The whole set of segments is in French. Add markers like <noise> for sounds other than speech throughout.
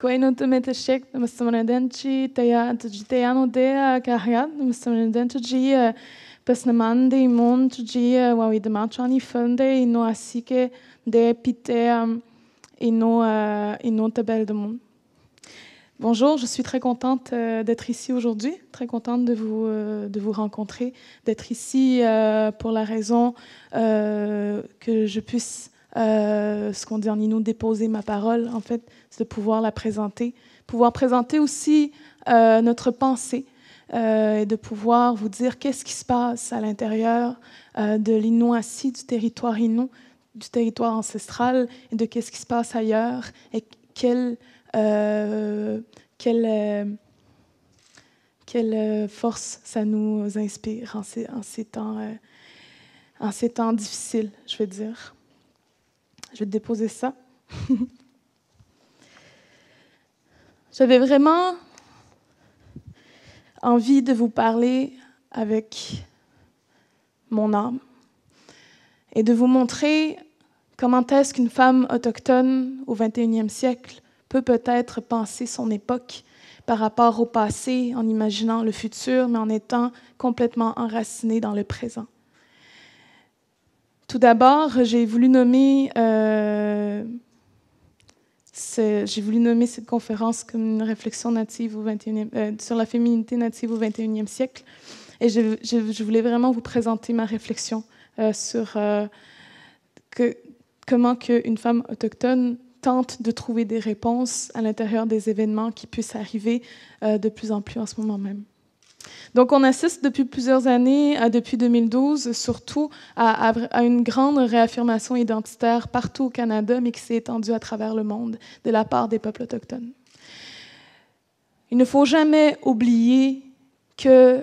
Bonjour, je suis très contente euh, d'être ici aujourd'hui, très contente de vous euh, rencontrer, d'être ici euh, pour la raison que je puisse... Euh, ce qu'on dit en inou, déposer ma parole, en fait, c'est de pouvoir la présenter, pouvoir présenter aussi euh, notre pensée euh, et de pouvoir vous dire qu'est-ce qui se passe à l'intérieur de l'inou assis, du territoire inou, du territoire ancestral, et de qu'est-ce qui se passe ailleurs et quelle, quelle, quelle force ça nous inspire en ces, en ces temps, en ces temps difficiles, je veux dire. Je vais déposer ça. <laughs> J'avais vraiment envie de vous parler avec mon âme et de vous montrer comment est-ce qu'une femme autochtone au 21e siècle peut peut-être penser son époque par rapport au passé en imaginant le futur, mais en étant complètement enracinée dans le présent. Tout d'abord, euh, j'ai voulu nommer cette conférence comme une réflexion native euh, sur la féminité native au 21e siècle. Et je, voulais vraiment vous présenter ma réflexion euh, sur comment une femme autochtone tente de trouver des réponses à l'intérieur des événements qui puissent arriver de plus en plus en ce moment même. Donc, on assiste depuis plusieurs années, depuis 2012, surtout à, une grande réaffirmation identitaire partout au Canada, mais qui s'est étendue à travers le monde de la part des peuples autochtones. Il ne faut jamais oublier que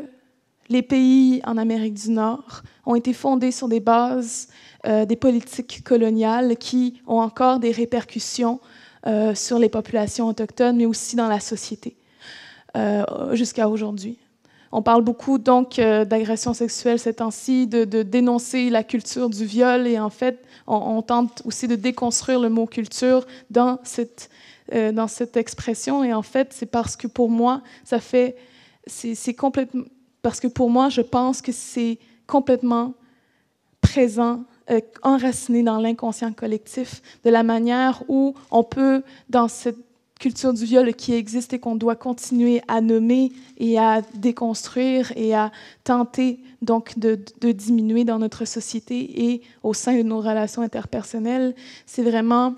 les pays en Amérique du Nord ont été fondés sur des bases euh, des politiques coloniales qui ont encore des répercussions euh, sur les populations autochtones, mais aussi dans la société euh, jusqu'à aujourd'hui. On parle beaucoup donc euh, d'agression sexuelle c'est ainsi, de, de, dénoncer la culture du viol et en fait, on, tente aussi de déconstruire le mot culture dans cette, euh, dans cette expression et en fait, c'est parce que pour moi, ça fait, c'est complètement, parce que pour moi, je pense que c'est complètement présent euh, enraciné dans l'inconscient collectif, de la manière où on peut, dans cette culture du viol qui existe et qu'on doit continuer à nommer et à déconstruire et à tenter donc de, de diminuer dans notre société et au sein de nos relations interpersonnelles, c'est vraiment,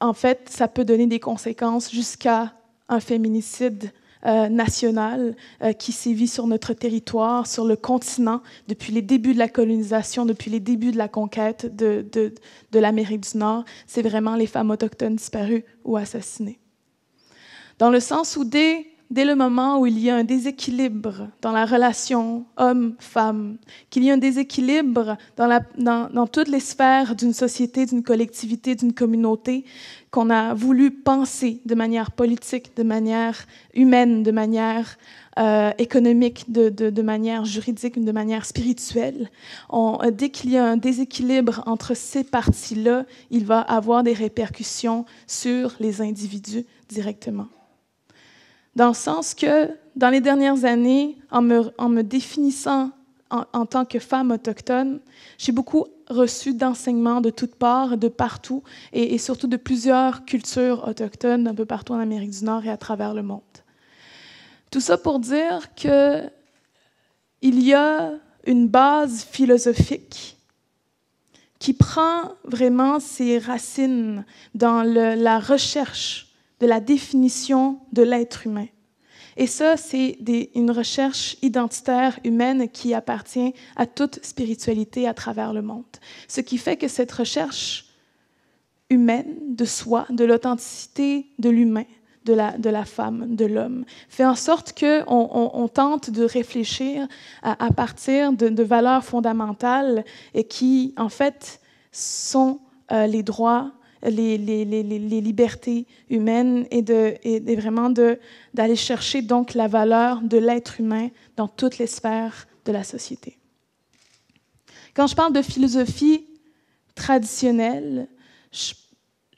en fait, ça peut donner des conséquences jusqu'à un féminicide euh, nationale euh, qui sévit sur notre territoire, sur le continent, depuis les débuts de la colonisation, depuis les débuts de la conquête de, de, de l'Amérique du Nord, c'est vraiment les femmes autochtones disparues ou assassinées. Dans le sens où dès dès le moment où il y a un déséquilibre dans la relation homme-femme, qu'il y a un déséquilibre dans, la, dans, toutes les sphères d'une société, d'une collectivité, d'une communauté, qu'on a voulu penser de manière politique, de manière humaine, de manière euh, économique, de, manière juridique, de manière spirituelle. On, euh, dès qu'il y a un déséquilibre entre ces parties-là, il va avoir des répercussions sur les individus directement dans le sens que dans les dernières années, en me, définissant en, tant que femme autochtone, j'ai beaucoup reçu d'enseignements de toutes parts, de partout, et, surtout de plusieurs cultures autochtones un peu partout en Amérique du Nord et à travers le monde. Tout ça pour dire que il y a une base philosophique qui prend vraiment ses racines dans la recherche de la définition de l'être humain. Et ça, c'est une recherche identitaire humaine qui appartient à toute spiritualité à travers le monde. Ce qui fait que cette recherche humaine de soi, de l'authenticité de l'humain, de la, de la, femme, de l'homme, fait en sorte qu'on on, tente de réfléchir à, partir de, valeurs fondamentales et qui, en fait, sont euh, les droits les, libertés humaines et, de, vraiment d'aller chercher donc la valeur de l'être humain dans toutes les sphères de la société. Quand je parle de philosophie traditionnelle,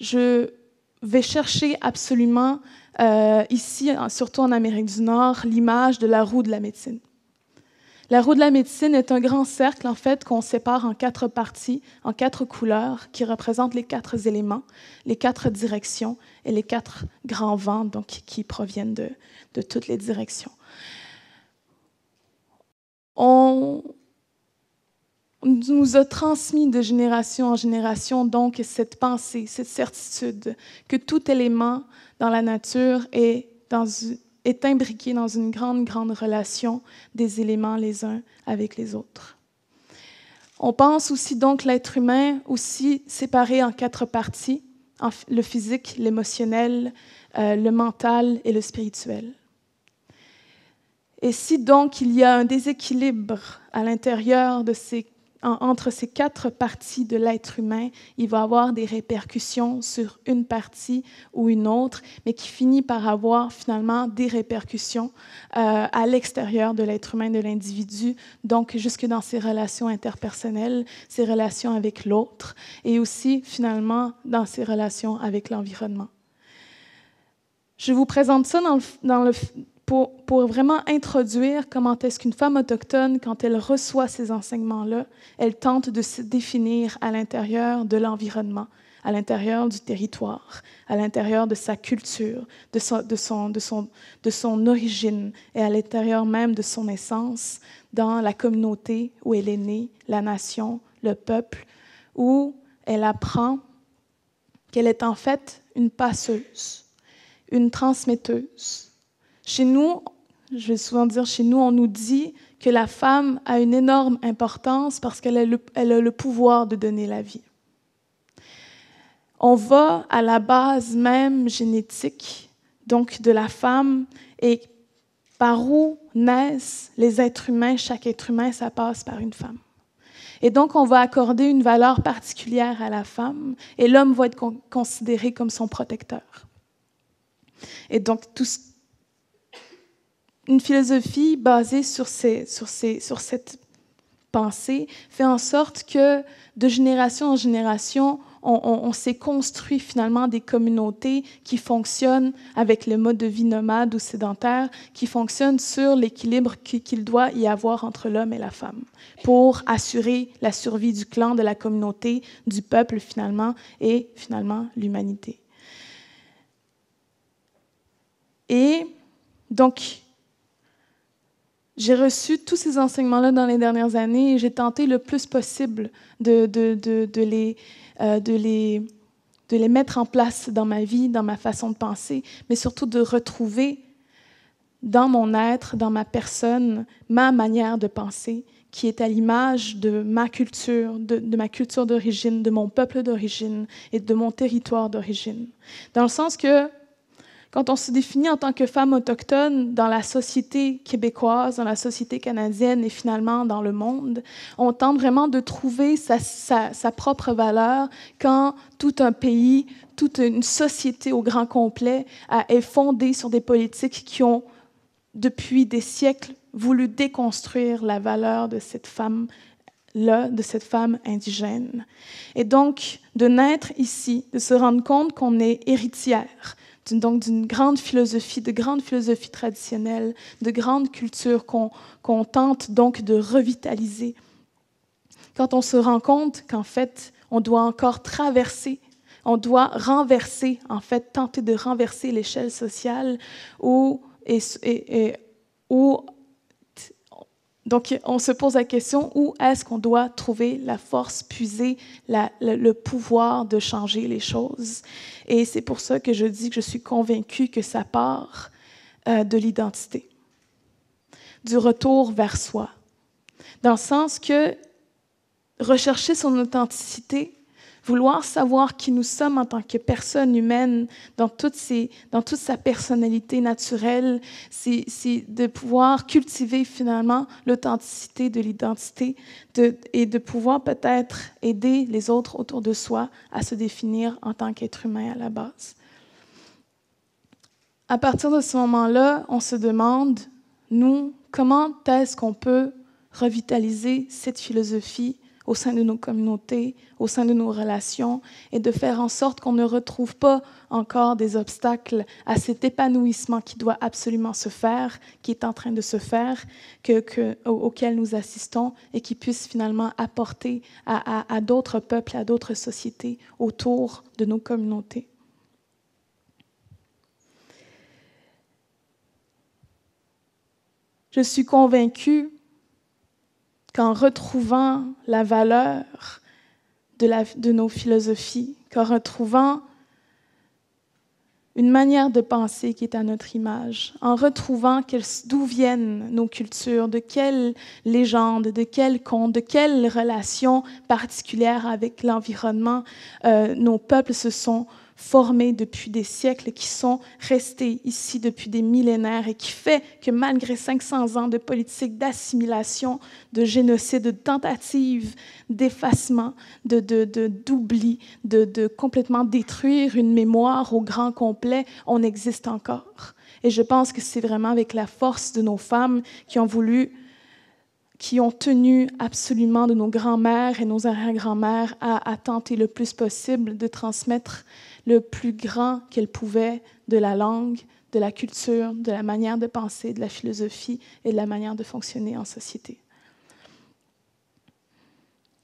je, vais chercher absolument euh, ici, surtout en Amérique du Nord, l'image de la roue de la médecine. La roue de la médecine est un grand cercle, en fait, qu'on sépare en quatre parties, en quatre couleurs, qui représentent les quatre éléments, les quatre directions et les quatre grands vents, donc, qui proviennent de, toutes les directions. On nous a transmis de génération en génération, donc, cette pensée, cette certitude que tout élément dans la nature est dans une est imbriqué dans une grande, grande relation des éléments les uns avec les autres. On pense aussi donc l'être humain aussi séparé en quatre parties, le physique, l'émotionnel, euh, le mental et le spirituel. Et si donc il y a un déséquilibre à l'intérieur de ces entre ces quatre parties de l'être humain, il va avoir des répercussions sur une partie ou une autre, mais qui finit par avoir finalement des répercussions euh, à l'extérieur de l'être humain, de l'individu, donc jusque dans ses relations interpersonnelles, ses relations avec l'autre, et aussi finalement dans ses relations avec l'environnement. Je vous présente ça dans le, dans le, pour, vraiment introduire comment est-ce qu'une femme autochtone, quand elle reçoit ces enseignements-là, elle tente de se définir à l'intérieur de l'environnement, à l'intérieur du territoire, à l'intérieur de sa culture, de son origine et à l'intérieur même de son essence dans la communauté où elle est née, la nation, le peuple, où elle apprend qu'elle est en fait une passeuse, une transmetteuse, chez nous, je vais souvent dire chez nous, on nous dit que la femme a une énorme importance parce qu'elle a, le pouvoir de donner la vie. On va à la base même génétique, donc de la femme, et par où naissent les êtres humains, chaque être humain, ça passe par une femme. Et donc, on va accorder une valeur particulière à la femme, et l'homme va être considéré comme son protecteur. Et donc, tout ce une philosophie basée sur, ces, sur, ces, sur cette pensée fait en sorte que de génération en génération, on, on s'est construit finalement des communautés qui fonctionnent avec le mode de vie nomade ou sédentaire, qui fonctionnent sur l'équilibre qu'il doit y avoir entre l'homme et la femme pour assurer la survie du clan, de la communauté, du peuple finalement et finalement l'humanité. Et donc, j'ai reçu tous ces enseignements-là dans les dernières années et j'ai tenté le plus possible de, de, euh, de les, de les mettre en place dans ma vie, dans ma façon de penser, mais surtout de retrouver dans mon être, dans ma personne, ma manière de penser qui est à l'image de ma culture, de, de ma culture d'origine, de mon peuple d'origine et de mon territoire d'origine. Dans le sens que quand on se définit en tant que femme autochtone dans la société québécoise, dans la société canadienne et finalement dans le monde, on tente vraiment de trouver sa, propre valeur quand tout un pays, toute une société au grand complet est fondée sur des politiques qui ont, depuis des siècles, voulu déconstruire la valeur de cette femme là de cette femme indigène. Et donc, de naître ici, de se rendre compte qu'on est héritière d'une grande philosophie, de grandes philosophie traditionnelle, de grandes cultures qu'on tente donc de revitaliser. Quand on se rend compte qu'en fait, on doit encore traverser, on doit renverser, en fait, tenter de renverser l'échelle sociale où, et, donc, on se pose la question, où est-ce qu'on doit trouver la force, puiser le, pouvoir de changer les choses? Et c'est pour ça que je dis que je suis convaincue que ça part euh, de l'identité, du retour vers soi, dans le sens que rechercher son authenticité, vouloir savoir qui nous sommes en tant que personne humaine dans toute, dans toute sa personnalité naturelle, c'est de pouvoir cultiver finalement l'authenticité de l'identité et de pouvoir peut-être aider les autres autour de soi à se définir en tant qu'être humain à la base. À partir de ce moment-là, on se demande, nous, comment est-ce qu'on peut revitaliser cette philosophie au sein de nos communautés, au sein de nos relations, et de faire en sorte qu'on ne retrouve pas encore des obstacles à cet épanouissement qui doit absolument se faire, qui est en train de se faire, auquel nous assistons, et qui puisse finalement apporter à, à d'autres peuples, à d'autres sociétés autour de nos communautés. Je suis convaincue en retrouvant la valeur de, nos philosophies, qu'en retrouvant une manière de penser qui est à notre image, en retrouvant d'où viennent nos cultures, de quelles légendes, de quels contes, de quelles relations particulières avec l'environnement euh, nos peuples se sont formés depuis des siècles, et qui sont restés ici depuis des millénaires et qui fait que malgré 500 ans de politique d'assimilation, de génocide, de tentative d'effacement, de, d'oubli, de, de, de complètement détruire une mémoire au grand complet, on existe encore. Et je pense que c'est vraiment avec la force de nos femmes qui ont voulu qui ont tenu absolument de nos grands-mères et nos arrière-grands-mères à, tenter le plus possible de transmettre le plus grand qu'elles pouvaient de la langue, de la culture, de la manière de penser, de la philosophie et de la manière de fonctionner en société.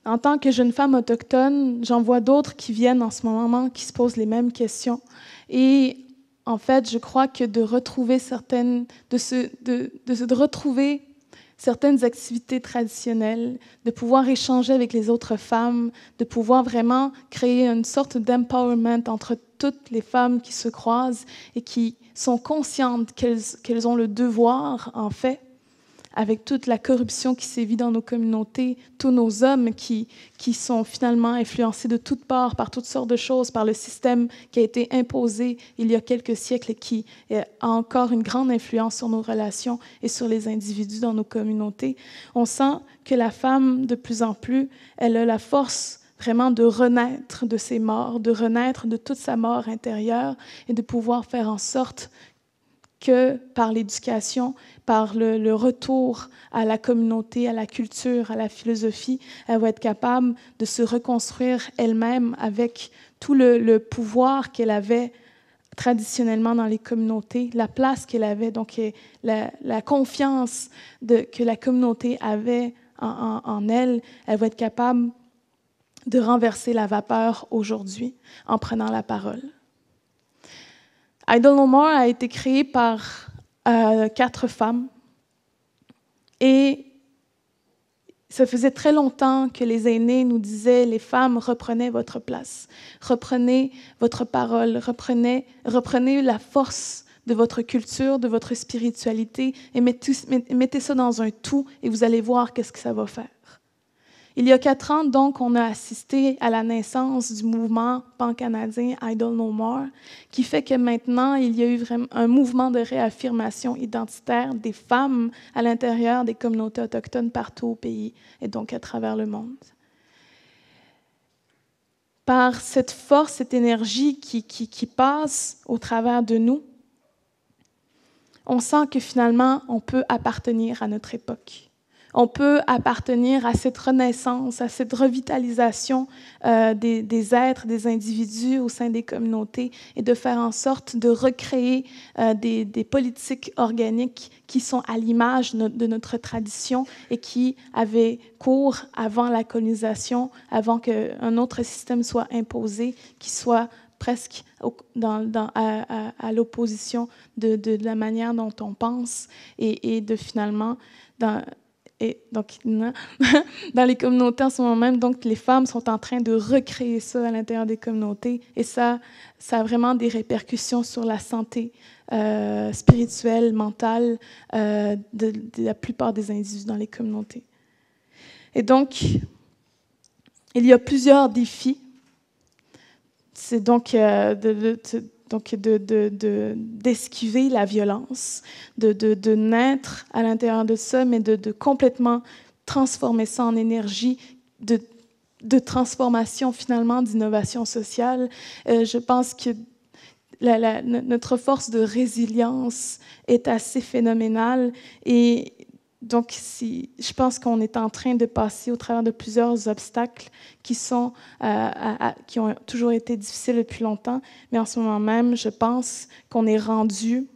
En tant que jeune femme autochtone, j'en vois d'autres qui viennent en ce moment, qui se posent les mêmes questions. Et en fait, je crois que de retrouver certaines, de se, de, de se retrouver certaines activités traditionnelles, de pouvoir échanger avec les autres femmes, de pouvoir vraiment créer une sorte d'empowerment entre toutes les femmes qui se croisent et qui sont conscientes qu'elles ont le devoir, en fait, avec toute la corruption qui sévit dans nos communautés, tous nos hommes qui, qui sont finalement influencés de toutes parts par toutes sortes de choses, par le système qui a été imposé il y a quelques siècles et qui euh, a encore une grande influence sur nos relations et sur les individus dans nos communautés. On sent que la femme, de plus en plus, elle a la force vraiment de renaître de ses morts, de renaître de toute sa mort intérieure et de pouvoir faire en sorte que par l'éducation, par le, retour à la communauté, à la culture, à la philosophie, elle va être capable de se reconstruire elle-même avec tout le, pouvoir qu'elle avait traditionnellement dans les communautés, la place qu'elle avait, donc la, confiance que la communauté avait en elle, elle va être capable de renverser la vapeur aujourd'hui en prenant la parole. No More a été créé par euh, quatre femmes et ça faisait très longtemps que les aînés nous disaient, les femmes, reprenez votre place, reprenez votre parole, reprenez, la force de votre culture, de votre spiritualité, et mettez, mettez ça dans un tout, et vous allez voir qu'est-ce que ça va faire. Il y a quatre ans, donc, on a assisté à la naissance du mouvement pan-canadien Idol No More, qui fait que maintenant, il y a eu vraiment un mouvement de réaffirmation identitaire des femmes à l'intérieur des communautés autochtones partout au pays et donc à travers le monde. Par cette force, cette énergie qui passe au travers de nous, on sent que finalement, on peut appartenir à notre époque on peut appartenir à cette renaissance, à cette revitalisation euh, des, êtres, des individus au sein des communautés et de faire en sorte de recréer euh, des, politiques organiques qui sont à l'image de notre tradition et qui avaient cours avant la colonisation, avant qu'un autre système soit imposé, qui soit presque à, l'opposition de, la manière dont on pense et, de finalement et donc <laughs> dans les communautés en ce moment même. Donc, les femmes sont en train de recréer ça à l'intérieur des communautés et ça, ça a vraiment des répercussions sur la santé euh, spirituelle, mentale euh, de, la plupart des individus dans les communautés. Et donc, il y a plusieurs défis. C'est donc euh, de, donc, d'esquiver de, de, la violence, de, naître à l'intérieur de ça, mais de, complètement transformer ça en énergie de, transformation, finalement, d'innovation sociale. Euh, je pense que notre force de résilience est assez phénoménale et donc, si, je pense qu'on est en train de passer au travers de plusieurs obstacles qui, euh, qui ont toujours été difficiles depuis longtemps, mais en ce moment même, je pense qu'on est rendu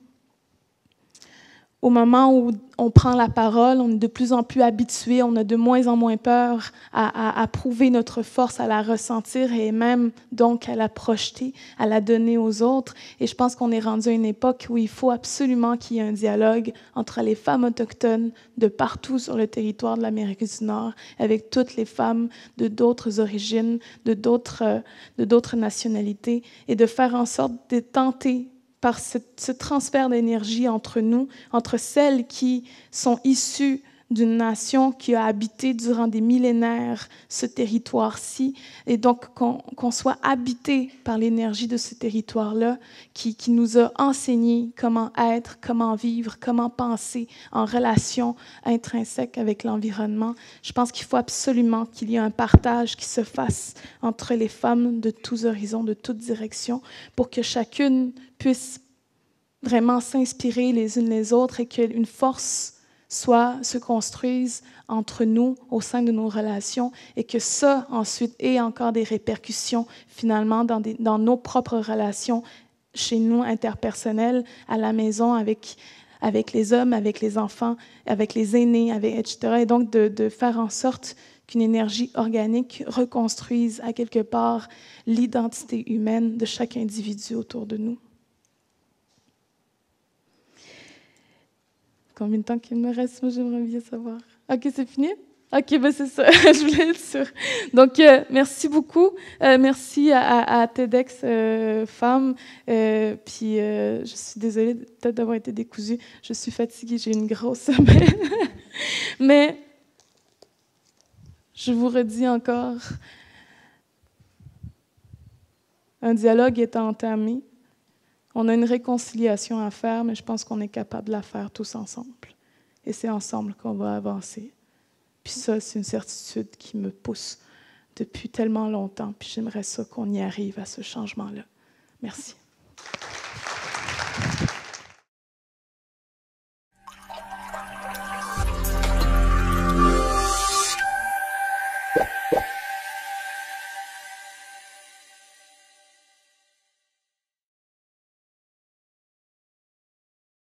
au moment où on prend la parole, on est de plus en plus habitué, on a de moins en moins peur à, prouver notre force, à la ressentir et même donc à la projeter, à la donner aux autres. Et je pense qu'on est rendu à une époque où il faut absolument qu'il y ait un dialogue entre les femmes autochtones de partout sur le territoire de l'Amérique du Nord, avec toutes les femmes de d'autres origines, de d'autres, euh, de d'autres nationalités, et de faire en sorte de tenter par ce, transfert d'énergie entre nous, entre celles qui sont issues d'une nation qui a habité durant des millénaires ce territoire-ci, et donc qu'on soit habité par l'énergie de ce territoire-là, qui, qui, nous a enseigné comment être, comment vivre, comment penser en relation intrinsèque avec l'environnement. Je pense qu'il faut absolument qu'il y ait un partage qui se fasse entre les femmes de tous horizons, de toutes directions, pour que chacune puisse vraiment s'inspirer les unes les autres et qu'une force soit se construisent entre nous au sein de nos relations et que ça ensuite ait encore des répercussions finalement dans, nos propres relations chez nous interpersonnelles, à la maison, avec, les hommes, avec les enfants, avec les aînés, avec, etc. Et donc de faire en sorte qu'une énergie organique reconstruise à quelque part l'identité humaine de chaque individu autour de nous. combien de temps qu'il me reste Moi, j'aimerais bien savoir. Ok, c'est fini Ok, ben c'est ça, <laughs> je voulais être sûre. Donc, euh, merci beaucoup. Euh, merci à, à TEDx euh, euh puis, je suis désolée d'avoir été décousue. Je suis fatiguée, j'ai une grosse semaine. <laughs> Mais je vous redis encore, un dialogue est entamé on a une réconciliation à faire, mais je pense qu'on est capable de la faire tous ensemble. Et c'est ensemble qu'on va avancer. Puis ça, c'est une certitude qui me pousse depuis tellement longtemps. Puis j'aimerais ça qu'on y arrive à ce changement-là. Merci.